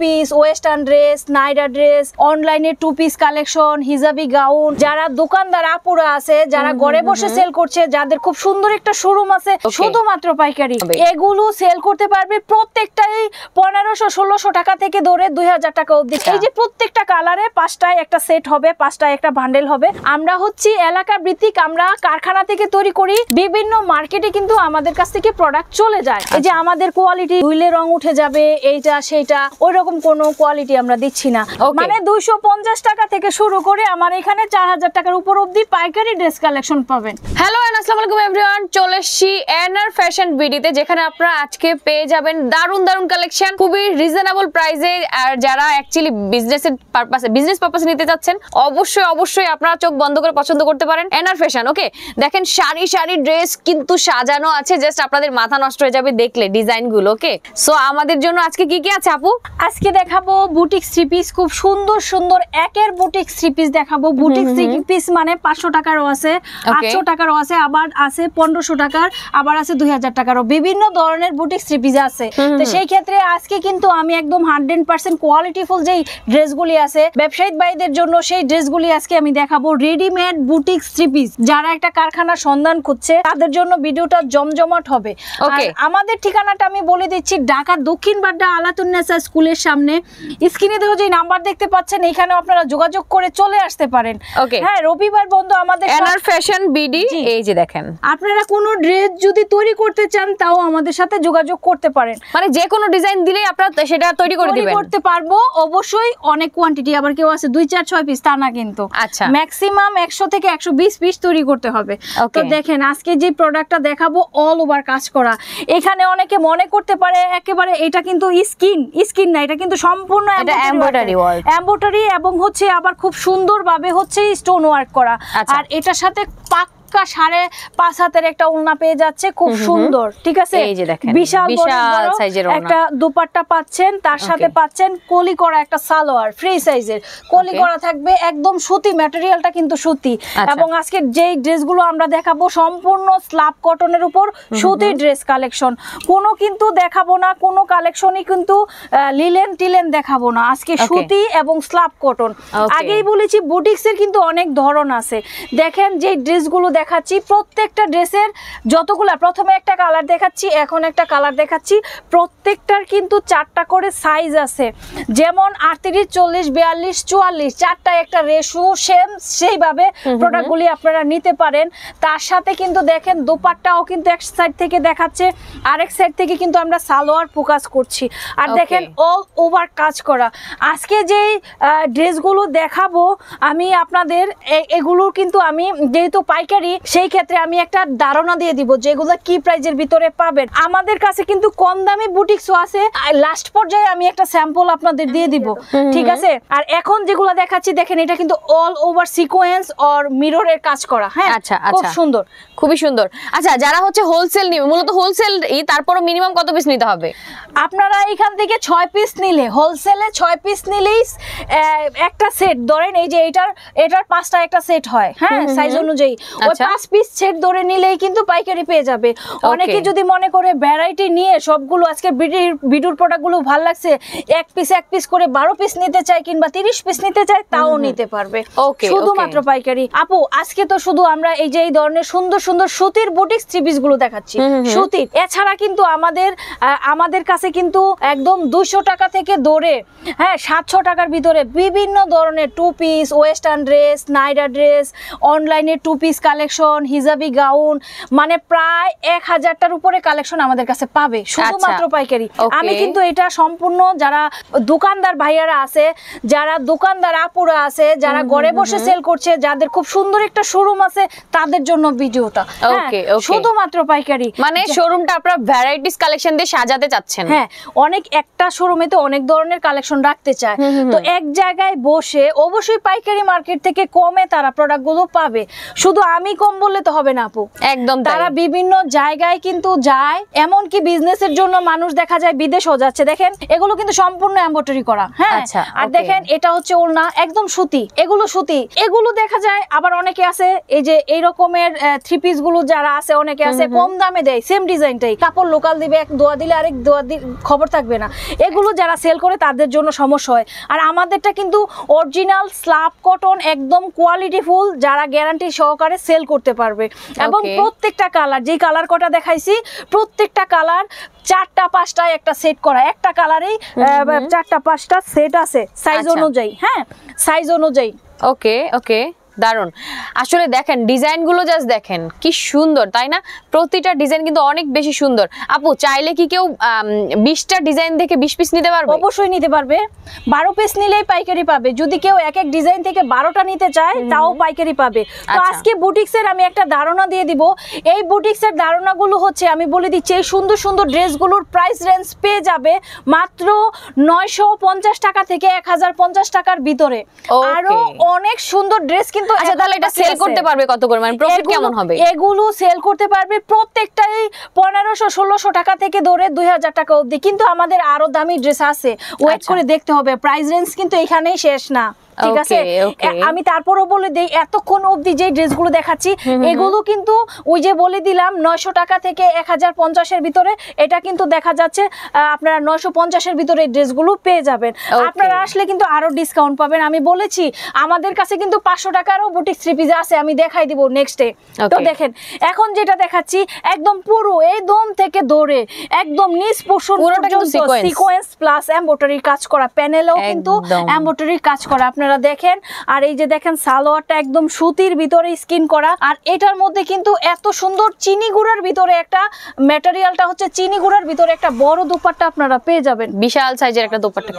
Piece western dress নাইডা dress অনলাইনে two piece collection হিজাবি গাউন যারা দোকানদার আপুরা আছে যারা ঘরে বসে সেল করছে যাদের খুব সুন্দর একটা শোরুম আছে শুধুমাত্র পাইকারি এগুলো সেল করতে পারবে প্রত্যেকটাই পনেরোশো ষোলোশো টাকা থেকে ধরে দুই হাজার টাকা অব্দি আচ্ছা। এই যে প্রত্যেকটা কালারে পাঁচটায় একটা সেট হবে পাঁচটায় একটা বান্ডেল হবে আমরা হচ্ছি এলাকা ভিত্তিক আমরা কারখানা থেকে তৈরি করি বিভিন্ন মার্কেটে কিন্তু আমাদের কাছ থেকে প্রোডাক্ট চলে যায় এই যে আচ্ছা। আমাদের কোয়ালিটি ধুইলে রং উঠে যাবে এইটা সেইটা ওই এরকম কোনো কোয়ালিটি আমরা দিচ্ছি না মানে দুইশো টাকা থেকে শুরু করে আমার এখানে চার হাজার টাকার উপর অব্দি পাইকারি ড্রেস কালেকশন পাবেন হ্যালো অবশ্যই অবশ্যই চোখ বন্ধ করে পছন্দ করতে পারেন ফ্যাশন ওকে দেখেন ড্রেস কিন্তু সাজানো আছে জাস্ট আপনাদের মাথা নষ্ট হয়ে যাবে দেখলে ডিজাইন ওকে সো আমাদের জন্য আজকে কি কি আছে আপু আজকে দেখাবো বুটিক থ্রি পিস খুব সুন্দর সুন্দর একের বুটিক থ্রি পিস দেখাবো বুটিক থ্রি পিস মানে পাঁচশো টাকারও আছে আটশো টাকারও আছে আবার আছে পনেরোশো টাকার আবার আছে দুই হাজার টাকারও বিভিন্ন ধরনের বুটিক থ্রি পিস আছে তো সেই ক্ষেত্রে আজকে কিন্তু আমি একদম হান্ড্রেড পার্সেন্ট কোয়ালিটিফুল যেই ড্রেসগুলি আছে ব্যবসায়িক বাইদের জন্য সেই ড্রেসগুলি আজকে আমি দেখাবো রেডিমেড বুটিক থ্রি পিস যারা একটা কারখানা সন্ধান করছে তাদের জন্য ভিডিওটা জমজমাট হবে আমাদের ঠিকানাটা আমি বলে দিচ্ছি ঢাকা দক্ষিণ বাড্ডা আলাতুন্নেসা স্কুলে স্কুলের সামনে স্ক্রিনে দেখো যে নাম্বার দেখতে পাচ্ছেন এখানেও আপনারা যোগাযোগ করে চলে আসতে পারেন ওকে হ্যাঁ রবিবার বন্ধ আমাদের এনআর ফ্যাশন বিডি এই যে দেখেন আপনারা কোনো ড্রেস যদি তৈরি করতে চান তাও আমাদের সাথে যোগাযোগ করতে পারেন মানে যে কোনো ডিজাইন দিলেই আপনারা সেটা তৈরি করে দিবেন করতে পারবো অবশ্যই অনেক কোয়ান্টিটি আবার কেউ আছে দুই চার ছয় পিস তা না কিন্তু আচ্ছা ম্যাক্সিমাম একশো থেকে একশো বিশ পিস তৈরি করতে হবে তো দেখেন আজকে যে প্রোডাক্টটা দেখাবো অল ওভার কাজ করা এখানে অনেকে মনে করতে পারে একেবারে এটা কিন্তু স্কিন স্কিন না এটা কিন্তু সম্পূর্ণ এমব্রয়ডারি এমব্রয়ডারি এবং হচ্ছে আবার খুব সুন্দরভাবে হচ্ছে স্টোন ওয়ার্ক করা আচ্ছা। আর এটার সাথে পাক টাটকা সাড়ে পাঁচ হাতের একটা ওলনা পেয়ে যাচ্ছে খুব সুন্দর ঠিক আছে বিশাল বিশাল সাইজের একটা দুপাটটা পাচ্ছেন তার সাথে পাচ্ছেন কলি করা একটা সালোয়ার ফ্রি সাইজের কলি করা থাকবে একদম সুতি ম্যাটেরিয়ালটা কিন্তু সুতি আচ্ছা। এবং আজকে যেই ড্রেসগুলো আমরা দেখাবো সম্পূর্ণ স্লাব কটনের উপর সুতি ড্রেস কালেকশন কোনো কিন্তু দেখাবো না কোনো কালেকশনই কিন্তু লিলেন টিলেন দেখাবো না আজকে সুতি এবং স্লাব কটন আগেই বলেছি বুটিক্সের কিন্তু অনেক ধরন আছে দেখেন যে ড্রেসগুলো দেখাচ্ছি প্রত্যেকটা ড্রেসের যতগুলা প্রথমে একটা কালার দেখাচ্ছি এখন একটা কালার দেখাচ্ছি প্রত্যেকটার কিন্তু চারটা করে সাইজ আছে যেমন আটত্রিশ চল্লিশ বিয়াল্লিশ চুয়াল্লিশ চারটা একটা রেশু সেম সেইভাবে প্রোডাক্টগুলি আপনারা নিতে পারেন তার সাথে কিন্তু দেখেন দুপারটাও কিন্তু এক সাইড থেকে দেখাচ্ছে আরেক সাইড থেকে কিন্তু আমরা সালোয়ার ফোকাস করছি আর দেখেন অল ওভার কাজ করা আজকে যেই ড্রেসগুলো দেখাবো আমি আপনাদের এগুলো কিন্তু আমি যেহেতু পাইকারি সেই ক্ষেত্রে আমি একটা ধারণা দিয়ে দিব যেগুলো কি প্রাইজের ভিতরে পাবেন আমাদের কাছে কিন্তু কম দামি বুটিক্সও আছে লাস্ট পর্যায়ে আমি একটা স্যাম্পল আপনাদের দিয়ে দিব ঠিক আছে আর এখন যেগুলো দেখাচ্ছি দেখেন এটা কিন্তু অল ওভার সিকোয়েন্স অর মিররের কাজ করা হ্যাঁ আচ্ছা খুব আচ্ছা। সুন্দর খুবই সুন্দর আচ্ছা যারা হচ্ছে হোলসেল নিবে মূলত হোলসেল তারপর মিনিমাম কত পিস নিতে হবে আপনারা এখান থেকে ছয় পিস নিলে হোলসেলে ছয় পিস নিলেই একটা সেট ধরেন এই যে এটার এটার পাঁচটা একটা সেট হয় হ্যাঁ সাইজ অনুযায়ী ওই আচ্ছা। আচ্ছা। পাঁচ পিস সেট ধরে নিলেই কিন্তু পাইকারি পেয়ে যাবে অনেকে যদি মনে করে ভ্যারাইটি নিয়ে সবগুলো আজকে বিডুর প্রোডাক্টগুলো ভালো লাগছে এক পিস এক পিস করে বারো পিস নিতে চাই কিংবা তিরিশ পিস নিতে চাই তাও নিতে পারবে শুধুমাত্র পাইকারি আপু আজকে তো শুধু আমরা এই যে এই ধরনের সুন্দর সুন্দর সুতির বুটিক থ্রি পিস গুলো দেখাচ্ছি সুতির এছাড়া কিন্তু আমাদের আমাদের কাছে কিন্তু একদম দুশো টাকা থেকে দৌড়ে হ্যাঁ সাতশো টাকার ভিতরে বিভিন্ন ধরনের টু পিস ওয়েস্টার্ন ড্রেস নাইডা ড্রেস অনলাইনে টু পিস কালেকশন কালেকশন হিজাবি গাউন মানে প্রায় এক হাজারটার উপরে কালেকশন আমাদের কাছে পাবে শুধুমাত্র আচ্ছা, পাইকারি আমি কিন্তু এটা সম্পূর্ণ যারা দোকানদার ভাইয়ারা আছে যারা দোকানদার আপুরা আছে যারা ঘরে বসে সেল করছে যাদের খুব সুন্দর একটা শোরুম আছে তাদের জন্য ভিডিওটা হ্যাঁ, শুধুমাত্র পাইকারি মানে শোরুমটা আপনার ভ্যারাইটিস কালেকশন দিয়ে সাজাতে চাচ্ছেন হ্যাঁ অনেক একটা শোরুমে তো অনেক ধরনের কালেকশন রাখতে চায় তো এক জায়গায় বসে অবশ্যই পাইকারি মার্কেট থেকে কমে তারা প্রোডাক্টগুলো পাবে শুধু আমি কম বললে তো হবে না আপু একদম তারা বিভিন্ন জায়গায় কিন্তু যায় এমন কি বিজনেস এর জন্য মানুষ দেখা যায় বিদেশও যাচ্ছে দেখেন এগুলো কিন্তু সম্পূর্ণ এম্বটরি করা হ্যাঁ আচ্ছা, আর দেখেন এটা হচ্ছে ওর না একদম সুতি এগুলো সুতি এগুলো দেখা যায় আবার অনেকে আছে এই যে এই রকমের থ্রি পিস গুলো যারা আছে অনেকে আছে কম দামে দেয় সেম ডিজাইনটাই কাপড় লোকাল দিবে এক দোয়া দিলে আরেক দোয়া দিলে খবর থাকবে না এগুলো যারা সেল করে তাদের জন্য সমস্যা হয় আর আমাদেরটা কিন্তু অরিজিনাল স্লাব কটন একদম কোয়ালিটিফুল যারা গ্যারান্টি সহকারে সেল সেল করতে পারবে এবং প্রত্যেকটা কালার যেই কালার কটা দেখাইছি প্রত্যেকটা কালার চারটা পাঁচটা একটা সেট করা একটা কালারেই চারটা পাঁচটা সেট আছে সাইজ আচ্ছা। অনুযায়ী হ্যাঁ সাইজ অনুযায়ী ওকে ওকে দারুণ আসলে দেখেন ডিজাইনগুলো জাস্ট দেখেন কি সুন্দর তাই না প্রতিটা ডিজাইন কিন্তু অনেক বেশি সুন্দর আপু চাইলে কি কেউ বিশটা ডিজাইন থেকে বিশ পিস নিতে পারবে অবশ্যই নিতে পারবে বারো পিস নিলেই পাইকারি পাবে যদি কেউ এক এক ডিজাইন থেকে বারোটা নিতে চায় তাও পাইকারি পাবে তো আচ্ছা। আজকে বুটিক্সের আমি একটা ধারণা দিয়ে দিব এই বুটিক্সের ধারণাগুলো হচ্ছে আমি বলে দিচ্ছি এই সুন্দর সুন্দর ড্রেসগুলোর প্রাইস রেঞ্জ পেয়ে যাবে মাত্র নয়শো টাকা থেকে এক টাকার ভিতরে আরও অনেক সুন্দর ড্রেস কিন্তু আচ্ছা তাহলে এটা সেল করতে পারবে কত করে মানে প্রফিট কেমন হবে এগুলো সেল করতে পারবে প্রত্যেকটাই 1500 1600 টাকা থেকে ধরে 2000 টাকা অবধি কিন্তু আমাদের আরো দামি ড্রেস আছে ওয়েট আচ্ছা। করে দেখতে হবে প্রাইস রেঞ্জ কিন্তু এখানেই শেষ না ঠিক আছে আমি তারপরও বলে দিই এতক্ষণ অবধি যে ড্রেসগুলো দেখাচ্ছি এগুলো কিন্তু ওই যে বলে দিলাম নয়শো টাকা থেকে এক হাজার পঞ্চাশের ভিতরে এটা কিন্তু দেখা যাচ্ছে আপনারা নয়শো পঞ্চাশের ভিতরে এই ড্রেসগুলো পেয়ে যাবেন আপনারা আসলে কিন্তু আরও ডিসকাউন্ট পাবেন আমি বলেছি আমাদের কাছে কিন্তু পাঁচশো টাকারও বুটিক থ্রি পিস আছে আমি দেখাই দিব নেক্সটে তো দেখেন এখন যেটা দেখাচ্ছি একদম পুরো এই দম থেকে ধরে একদম নিজ পোষণ সিকোয়েন্স প্লাস এম্বোটারির কাজ করা প্যানেলও কিন্তু এম্বোটারির কাজ করা আপনারা আপনারা দেখেন আর এই যে দেখেন সালোয়ারটা একদম সুতির ভিতরে স্কিন করা আর এটার মধ্যে কিন্তু এত সুন্দর চিনি গুঁড়ার ভিতরে একটা ম্যাটেরিয়ালটা হচ্ছে চিনি গুঁড়ার ভিতরে একটা বড় দোপাট্টা আপনারা পেয়ে যাবেন বিশাল সাইজের একটা দোপাট্টা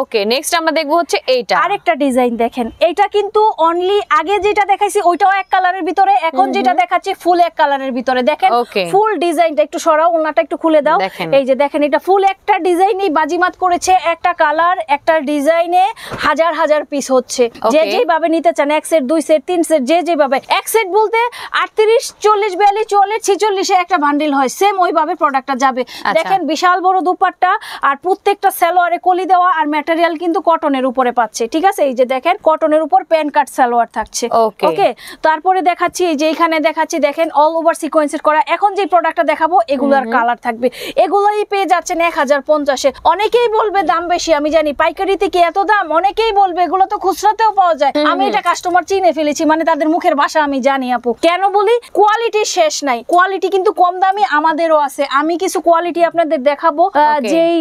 ওকে নেক্সট আমরা দেখবো হচ্ছে এইটা আরেকটা ডিজাইন দেখেন এটা কিন্তু অনলি আগে যেটা দেখাইছি ওইটাও এক কালারের ভিতরে এখন যেটা দেখাচ্ছি ফুল এক কালারের ভিতরে দেখেন ফুল ডিজাইনটা একটু সরাও ওনাটা একটু খুলে দাও এই যে দেখেন এটা ফুল একটা ডিজাইনই বাজিমাত করেছে একটা কালার একটা ডিজাইনে হাজার হাজার পিস পিস হচ্ছে যে যেইভাবে নিতে চান এক সেট দুই সেট তিন সেট যে যেভাবে এক সেট বলতে আটত্রিশ চল্লিশ বিয়াল্লিশ চল্লিশ ছিচল্লিশে একটা বান্ডিল হয় সেম ওইভাবে প্রোডাক্টটা যাবে আচ্ছা। দেখেন বিশাল বড় দুপাট্টা আর প্রত্যেকটা সালোয়ারে কলি দেওয়া আর ম্যাটেরিয়াল কিন্তু কটনের উপরে পাচ্ছে ঠিক আছে এই যে দেখেন কটনের উপর প্যান কাট সালোয়ার থাকছে ওকে তারপরে দেখাচ্ছি এই যে এখানে দেখাচ্ছি দেখেন অল ওভার সিকোয়েন্সের করা এখন যে প্রোডাক্টটা দেখাবো এগুলার কালার থাকবে এগুলোই পেয়ে যাচ্ছেন এক হাজার পঞ্চাশে অনেকেই বলবে দাম বেশি আমি জানি পাইকারিতে কি এত দাম অনেকেই বলবে এগুলো এগুলো তো খুচরাতেও পাওয়া যায় আমি এটা কাস্টমার চিনে ফেলেছি মানে তাদের মুখের ভাষা আমি জানি আপু কেন বলি কোয়ালিটি শেষ নাই কোয়ালিটি কিন্তু কম দামি আমাদেরও আছে আমি কিছু কোয়ালিটি আপনাদের দেখাবো যেই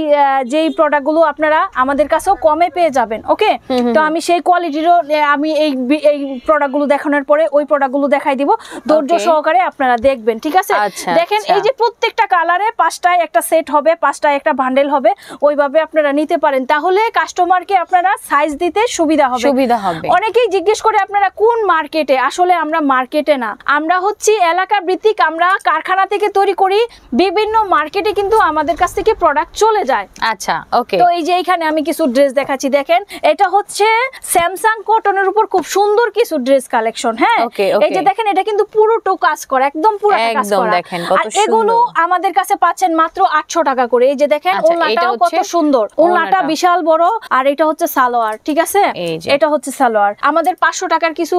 যেই গুলো আপনারা আমাদের কাছেও কমে পেয়ে যাবেন ওকে তো আমি সেই কোয়ালিটিরও আমি এই এই প্রোডাক্ট গুলো দেখানোর পরে ওই প্রোডাক্ট গুলো দেখাই দিব ধৈর্য সহকারে আপনারা দেখবেন ঠিক আছে আচ্ছা, দেখেন আচ্ছা। এই যে প্রত্যেকটা কালারে পাঁচটায় একটা সেট হবে পাঁচটায় একটা বান্ডেল হবে ওইভাবে আপনারা নিতে পারেন তাহলে কাস্টমারকে আপনারা সাইজ দিতে সুবিধা সুবিধা হবে সুবিধা হবে অনেকেই জিজ্ঞেস করে আপনারা কোন মার্কেটে আসলে আমরা মার্কেটে না আমরা হচ্ছি এলাকা ভিত্তিক আমরা কারখানা থেকে তৈরি করি বিভিন্ন মার্কেটে কিন্তু আমাদের কাছ থেকে প্রোডাক্ট চলে যায় আচ্ছা ওকে তো এই যে এখানে আমি কিছু ড্রেস দেখাচ্ছি দেখেন এটা হচ্ছে স্যামসাং কটনের উপর খুব সুন্দর কিছু ড্রেস কালেকশন হ্যাঁ এই যে দেখেন এটা কিন্তু পুরোটো কাজ করে একদম পুরো কাজ করা সুন্দর এগুলো আমাদের কাছে পাচ্ছেন মাত্র 800 টাকা করে এই যে দেখেন আচ্ছা, ওনাটাও কত সুন্দর ওনাটা বিশাল বড় আর এটা হচ্ছে সালোয়ার ঠিক আছে এই এটা হচ্ছে সালোয়ার আমাদের পাঁচশো টাকার কিছু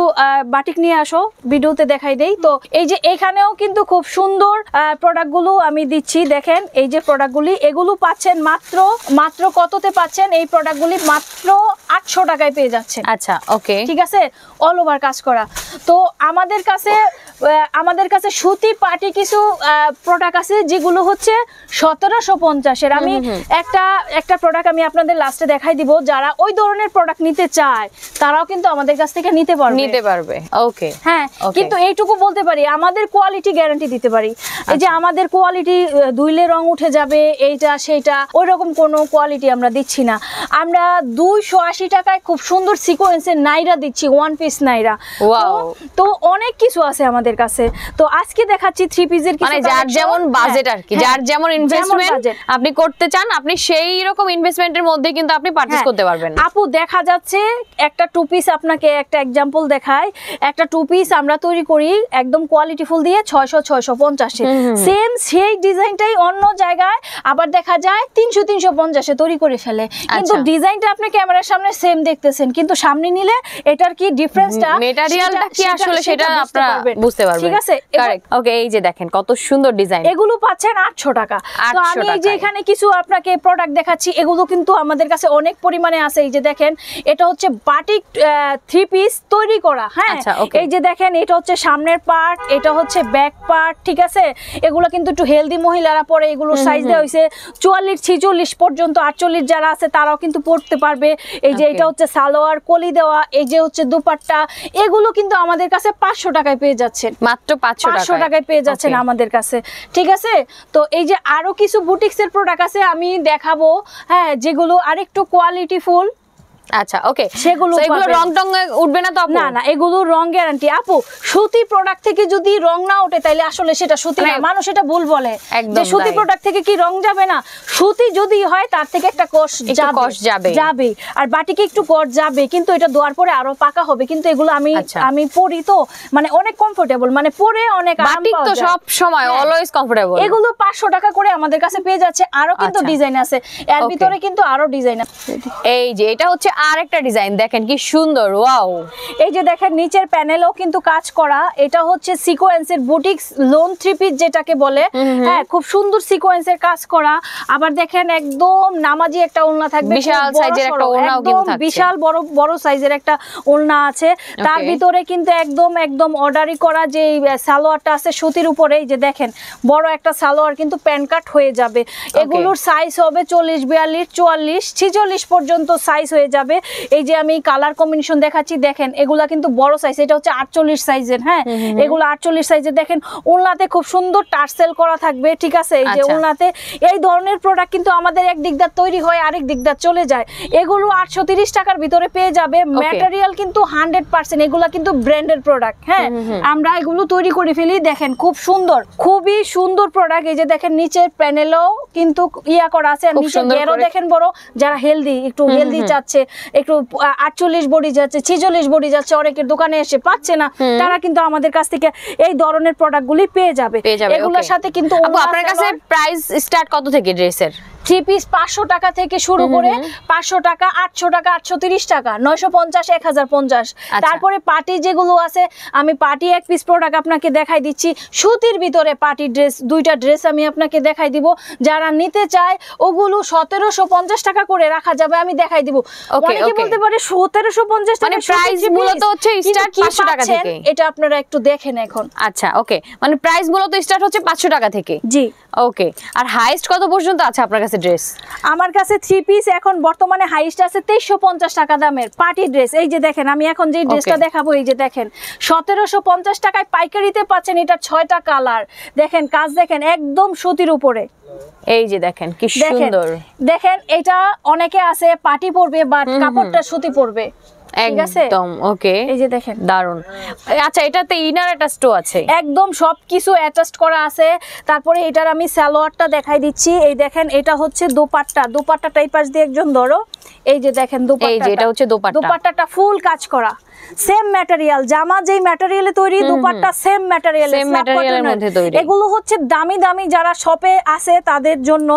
বাটিক নিয়ে আসো ভিডিওতে দেখাই দেই তো এই যে এখানেও কিন্তু খুব সুন্দর প্রোডাক্টগুলো আমি দিচ্ছি দেখেন এই যে প্রোডাক্টগুলি এগুলো পাচ্ছেন মাত্র মাত্র কততে পাচ্ছেন এই প্রোডাক্টগুলি মাত্র আটশো টাকায় পেয়ে যাচ্ছে আচ্ছা ওকে ঠিক আছে অল ওভার কাজ করা তো আমাদের কাছে আমাদের কাছে সুতি পাটি কিছু প্রোডাক্ট আছে যেগুলো হচ্ছে সতেরোশো পঞ্চাশের আমি একটা একটা প্রোডাক্ট আমি আপনাদের লাস্টে দেখাই দিব যারা ওই ধরনের প্রোডাক্ট নিতে চায় তারাও কিন্তু আমাদের কাছ থেকে নিতে পারবে নিতে পারবে ওকে হ্যাঁ কিন্তু এইটুকু বলতে পারি আমাদের কোয়ালিটি গ্যারান্টি দিতে পারি এই যে আচ্ছা। আমাদের কোয়ালিটি দুইলে রং উঠে যাবে এইটা সেইটা ওই রকম কোনো কোয়ালিটি আমরা দিচ্ছি না আমরা দুইশো আশি টাকায় খুব সুন্দর সিকোয়েন্সের নাইরা দিচ্ছি ওয়ান পিস নাইরা তো অনেক কিছু আছে আমাদের আপনাদের কাছে তো আজকে দেখাচ্ছি থ্রি পিসের মানে যার যেমন বাজেট হ্যাঁ, আর কি হ্যাঁ, যার যেমন ইনভেস্টমেন্ট আপনি করতে চান আপনি সেই রকম ইনভেস্টমেন্টের মধ্যে কিন্তু আপনি পারচেজ হ্যাঁ। করতে পারবেন আপু দেখা যাচ্ছে একটা টু পিস আপনাকে একটা एग्जांपल দেখায় একটা টু পিস আমরা তৈরি করি একদম কোয়ালিটি ফুল দিয়ে 600 650 পঞ্চাশে সেম সেই ডিজাইনটাই অন্য জায়গায় আবার দেখা যায় 300 350 এ তৈরি করে ফেলে কিন্তু ডিজাইনটা আচ্ছা। আপনি ক্যামেরার সামনে সেম দেখতেছেন কিন্তু সামনে নিলে এটার কি ডিফারেন্সটা মেটেরিয়ালটা কি আসলে সেটা আপনারা বুঝতে বুঝতে পারবেন ঠিক আছে ওকে এই যে দেখেন কত সুন্দর ডিজাইন এগুলো পাচ্ছেন 800 টাকা তো আমি এই যে এখানে কিছু আপনাকে প্রোডাক্ট দেখাচ্ছি এগুলো কিন্তু আমাদের কাছে অনেক পরিমাণে আছে এই যে দেখেন এটা হচ্ছে বাটিক থ্রি পিস তৈরি করা হ্যাঁ আচ্ছা, এই যে দেখেন এটা হচ্ছে সামনের পার্ট এটা হচ্ছে ব্যাক পার্ট ঠিক আছে এগুলো কিন্তু একটু হেলদি মহিলারা পরে এগুলো সাইজ দেওয়া হইছে 44 46 পর্যন্ত 48 যারা আছে তারাও কিন্তু পড়তে পারবে এই যে এটা হচ্ছে সালোয়ার কলি দেওয়া এই যে হচ্ছে দুপাট্টা এগুলো কিন্তু আমাদের কাছে পাঁচশো টাকায় পেয়ে যাচ্ছে পাচ্ছেন মাত্র পাঁচশো টাকায় পেয়ে যাচ্ছেন আমাদের কাছে ঠিক আছে তো এই যে আরো কিছু বুটিক্সের প্রোডাক্ট আছে আমি দেখাবো হ্যাঁ যেগুলো আরেকটু ফুল আচ্ছা ওকে সেগুলো এগুলো রং টং উঠবে না তো না না এগুলো রং গ্যারান্টি আপু সুতি প্রোডাক্ট থেকে যদি রং না ওঠে তাহলে আসলে সেটা সুতি না মানে মানুষ এটা ভুল বলে যে সুতি প্রোডাক্ট থেকে কি রং যাবে না সুতি যদি হয় তার থেকে একটা কষ যাবে যাবে আর বাটিকে একটু যাবে কিন্তু এটা পরে আরো পাকা হবে কিন্তু এগুলো আমি আচ্ছা। আমি পরি তো মানে অনেক কমফোর্টেবল মানে পরে অনেক বাটিক তো সব সময় অলওয়েজ হ্যাঁ। কমফোর্টেবল এগুলো 500 টাকা করে আমাদের কাছে পেয়ে যাচ্ছে আরো কিন্তু ডিজাইন আচ্ছা। আছে এর ভিতরে কিন্তু আরো ডিজাইন আছে এই যে এটা হচ্ছে আরেকটা ডিজাইন দেখেন কি সুন্দর ওয়াও এই যে দেখেন নিচের প্যানেলও কিন্তু কাজ করা এটা হচ্ছে সিকোয়েন্সের বুটিক্স লোন থ্রি পিস যেটাকে বলে হ্যাঁ খুব সুন্দর সিকোয়েন্সের কাজ করা আবার দেখেন একদম নামাজি একটা ওড়না থাকবে বিশাল সাইজের একটা ওড়নাও কিন্তু থাকছে বিশাল বড় বড় সাইজের একটা ওড়না আছে তার ভিতরে কিন্তু একদম একদম অর্ডারি করা যে সালোয়ারটা আছে সুতির উপরে এই যে দেখেন বড় একটা সালোয়ার কিন্তু প্যান কাট হয়ে যাবে এগুলোর সাইজ হবে চল্লিশ বিয়াল্লিশ চুয়াল্লিশ ছিচল্লিশ পর্যন্ত সাইজ হয়ে যাবে হবে এই যে আমি কালার কম্বিনেশন দেখাচ্ছি দেখেন এগুলা কিন্তু বড় সাইজ এটা হচ্ছে আটচল্লিশ সাইজের হ্যাঁ এগুলো আটচল্লিশ সাইজের দেখেন উল্লাতে খুব সুন্দর টার্সেল করা থাকবে ঠিক আছে এই যে উল্লাতে আচ্ছা। এই ধরনের প্রোডাক্ট কিন্তু আমাদের এক দিকদার তৈরি হয় আরেক দিকদার চলে যায় এগুলো আটশো টাকার ভিতরে পেয়ে যাবে ম্যাটেরিয়াল কিন্তু হান্ড্রেড পার্সেন্ট এগুলো কিন্তু ব্র্যান্ডের প্রোডাক্ট হ্যাঁ আমরা এগুলো তৈরি করে ফেলি দেখেন খুব সুন্দর খুবই সুন্দর প্রোডাক্ট এই যে দেখেন নিচের প্যানেলও কিন্তু ইয়া করা আছে নিচে গেরও দেখেন বড় যারা হেলদি একটু হেলদি চাচ্ছে একটু আটচল্লিশ বড়ি যাচ্ছে ছেচল্লিশ বড়ি যাচ্ছে অনেকের দোকানে এসে পাচ্ছে না তারা কিন্তু আমাদের কাছ থেকে এই ধরনের গুলি পেয়ে যাবে এগুলোর সাথে কিন্তু আপনার কাছে প্রাইস স্টার্ট কত থেকে ড্রেসের থ্রি পিস পাঁচশো টাকা থেকে শুরু করে পাঁচশো টাকা আটশো টাকা আটশো তিরিশ টাকা নয়শো পঞ্চাশ এক হাজার পঞ্চাশ আচ্ছা। তারপরে পার্টি যেগুলো আছে আমি পার্টি এক পিস প্রোডাক্ট আপনাকে দেখাই দিচ্ছি সুতির ভিতরে পার্টি ড্রেস দুইটা ড্রেস আমি আপনাকে দেখাই দিব যারা নিতে চায় ওগুলো সতেরোশো পঞ্চাশ টাকা করে রাখা যাবে আমি দেখাই দিব অনেকে বলতে পারে সতেরোশো পঞ্চাশ টাকা প্রাইস মানে মূলত হচ্ছে এটা আপনারা একটু দেখেন এখন আচ্ছা ওকে মানে প্রাইস মূলত স্টার্ট হচ্ছে পাঁচশো টাকা থেকে জি ওকে আর হাইস্ট কত পর্যন্ত আছে আপনার কাছে কাছে ড্রেস আমার কাছে থ্রি পিস এখন বর্তমানে হাইস্ট আছে তেইশশো পঞ্চাশ টাকা দামের পার্টি ড্রেস এই যে দেখেন আমি এখন যে ড্রেসটা দেখাবো এই যে দেখেন সতেরোশো পঞ্চাশ টাকায় পাইকারিতে পাচ্ছেন এটা ছয়টা কালার দেখেন কাজ দেখেন একদম সুতির উপরে এই যে দেখেন কি সুন্দর দেখেন এটা অনেকে আছে পাটি পরবে বা কাপড়টা সুতি পরবে একদম ওকে এই যে দেখেন দারুন আচ্ছা এটাতে ইনার আছে একদম সবকিছু করা আছে তারপরে এটার আমি সালোয়ারটা দেখাই দিচ্ছি এই দেখেন এটা হচ্ছে দোপাট্টা দোপাট্টা টাইপাস দিয়ে একজন ধরো এই যে দেখেন দোপাট্টা এই যে এটা হচ্ছে দোপাট্টা দোপাট্টাটা ফুল কাজ করা সেম ম্যাটেরিয়াল জামা যেই ম্যাটেরিয়ালে তৈরি দোপাট্টা সেম ম্যাটেরিয়ালে সেম ম্যাটেরিয়ালের মধ্যে তৈরি এগুলো হচ্ছে দামি দামি যারা শপে আছে তাদের জন্য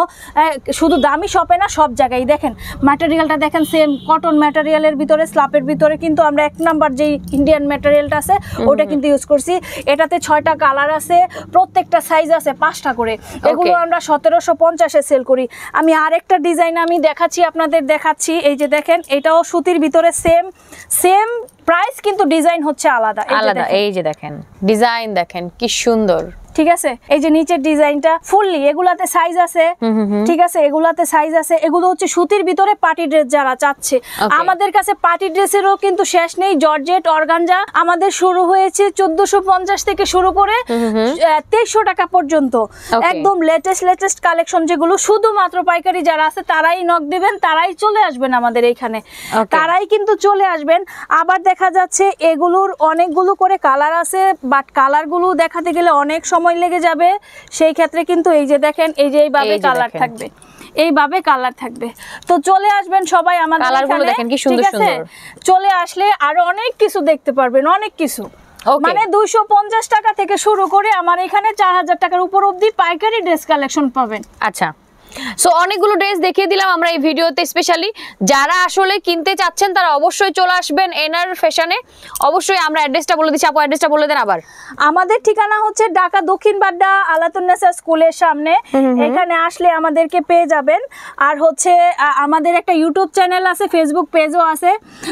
শুধু দামি শপে না সব জায়গায় দেখেন ম্যাটেরিয়ালটা দেখেন সেম কটন ম্যাটেরিয়ালের ভিতরে স্লাপের ভিতরে কিন্তু আমরা এক নাম্বার যেই ইন্ডিয়ান ম্যাটেরিয়ালটা আছে ওটা কিন্তু ইউজ করছি এটাতে ছয়টা কালার আছে প্রত্যেকটা সাইজ আছে পাঁচটা করে এগুলো আমরা সতেরোশো পঞ্চাশে সেল করি আমি আরেকটা ডিজাইন আমি দেখাচ্ছি আপনাদের দেখাচ্ছি দেখাচ্ছি এই যে দেখেন এটাও সুতির ভিতরে সেম সেম প্রাইস কিন্তু ডিজাইন হচ্ছে আলাদা আলাদা এই যে দেখেন ডিজাইন দেখেন কি সুন্দর ঠিক আছে এই যে নিচের ডিজাইনটা ফুললি এগুলাতে সাইজ আছে ঠিক আছে এগুলাতে সাইজ আছে এগুলো হচ্ছে সুতির ভিতরে পার্টি ড্রেস যারা চাচ্ছে আমাদের কাছে পার্টি ড্রেসেরও কিন্তু শেষ নেই জর্জেট অর্গানজা আমাদের শুরু হয়েছে চোদ্দশো পঞ্চাশ থেকে শুরু করে তেইশশো টাকা পর্যন্ত একদম লেটেস্ট লেটেস্ট কালেকশন যেগুলো শুধুমাত্র পাইকারি যারা আছে তারাই নখ দিবেন তারাই চলে আসবেন আমাদের এইখানে তারাই কিন্তু চলে আসবেন আবার দেখা যাচ্ছে এগুলোর অনেকগুলো করে কালার আছে বাট কালারগুলো দেখাতে গেলে অনেক সময় সময় লেগে যাবে সেই ক্ষেত্রে কিন্তু এই যে দেখেন এই যে এইভাবে কালার থাকবে এইভাবে কালার থাকবে তো চলে আসবেন সবাই আমাদের কালারগুলো দেখেন কি সুন্দর সুন্দর চলে আসলে আরো অনেক কিছু দেখতে পারবেন অনেক কিছু মানে দুইশো টাকা থেকে শুরু করে আমার এখানে চার হাজার টাকার উপর অব্দি পাইকারি ড্রেস কালেকশন পাবেন আচ্ছা সো অনেকগুলো ড্রেস দেখিয়ে দিলাম আমরা এই ভিডিওতে স্পেশালি যারা আসলে কিনতে চাচ্ছেন তারা অবশ্যই চলে আসবেন এনার ফ্যাশনে অবশ্যই আমরা অ্যাড্রেসটা বলে দিচ্ছি আপু অ্যাড্রেসটা বলে দেন আবার আমাদের ঠিকানা হচ্ছে ঢাকা দক্ষিণ বাড্ডা আলাতুন্নাসা স্কুলের সামনে এখানে আসলে আমাদেরকে পেয়ে যাবেন আর হচ্ছে আমাদের একটা ইউটিউব চ্যানেল আছে ফেসবুক পেজও আছে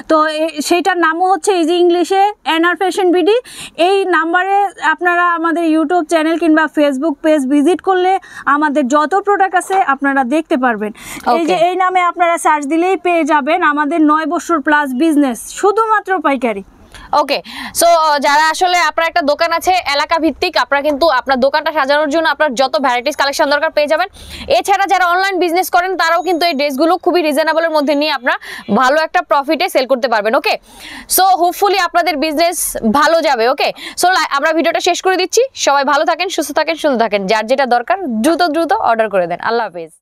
তো সেইটার নামও হচ্ছে ইজি ইংলিশে এনআর ফ্যাশন বিডি এই নাম্বারে আপনারা আমাদের ইউটিউব চ্যানেল কিংবা ফেসবুক পেজ ভিজিট করলে আমাদের যত প্রোডাক্ট আছে আপনারা দেখতে পারবেন এই যে এই নামে আপনারা সার্চ দিলেই পেয়ে যাবেন আমাদের নয় বছর প্লাস বিজনেস শুধুমাত্র পাইকারি ওকে সো uh, যারা আসলে আপনার একটা দোকান আছে এলাকা ভিত্তিক আপনারা কিন্তু আপনার দোকানটা সাজানোর জন্য আপনার যত ভ্যারাইটিস কালেকশন দরকার পেয়ে যাবেন এছাড়া যারা অনলাইন বিজনেস করেন তারাও কিন্তু এই ড্রেসগুলো খুবই রিজনেবলের মধ্যে নিয়ে আপনারা ভালো একটা প্রফিটে সেল করতে পারবেন ওকে সো হোপফুলি আপনাদের বিজনেস ভালো যাবে ওকে সো আমরা ভিডিওটা শেষ করে দিচ্ছি সবাই ভালো থাকেন সুস্থ থাকেন সুন্দর থাকেন যার যেটা দরকার দ্রুত দ্রুত অর্ডার করে দেন আল্লাহ হাফিজ